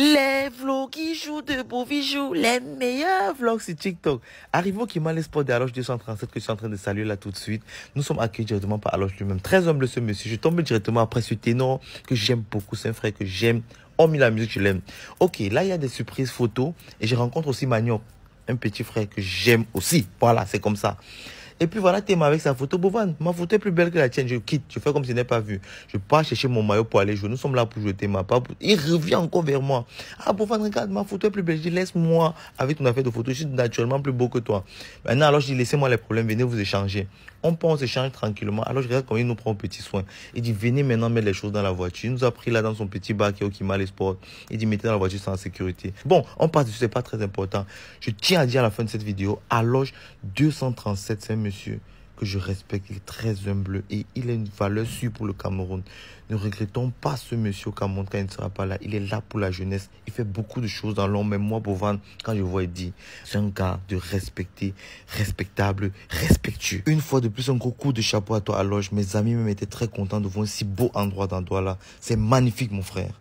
Les vlogs qui jouent de beaux bijoux, les meilleurs vlogs sur TikTok. Arrivons qui m'a l'espoir d'Aloche 237 que je suis en train de saluer là tout de suite. Nous sommes accueillis directement par Aloche lui-même. Très humble ce monsieur. Je tombe directement après ce ténor que j'aime beaucoup. C'est un frère que j'aime. Hormis la musique, je l'aime. Ok, là, il y a des surprises photos. Et je rencontre aussi Magnon, un petit frère que j'aime aussi. Voilà, c'est comme ça. Et puis voilà Théma avec sa photo. Bovan, ma photo est plus belle que la tienne. Je quitte. Je fais comme si je n'ai pas vu. Je pars chercher mon maillot pour aller jouer. Nous sommes là pour jouer Théma. Pour... Il revient encore vers moi. Ah, Bovan, regarde, ma photo est plus belle. Je dis, laisse-moi avec ton affaire de photo. Je suis naturellement plus beau que toi. Maintenant, alors je dis, laissez-moi les problèmes. Venez vous échanger. On pense, on s'échange tranquillement. Alors je regarde comment il nous prend petit soin. Il dit, venez maintenant mettre les choses dans la voiture. Il nous a pris là dans son petit bar qui est au les sports. Il dit, mettez dans la voiture sans sécurité. Bon, on passe, c'est pas très important. Je tiens à dire à la fin de cette vidéo, à 237 c'est que je respecte, il est très humble et il a une valeur sûre pour le Cameroun. Ne regrettons pas ce monsieur au Cameroun quand il ne sera pas là. Il est là pour la jeunesse. Il fait beaucoup de choses dans l'ombre. mais moi, Bovan, quand je vois, il dit, c'est un gars de respecté, respectable, respectueux. Une fois de plus, un gros coup de chapeau à toi, à Mes amis m'étaient très contents de voir un si beau endroit dans là. C'est magnifique, mon frère.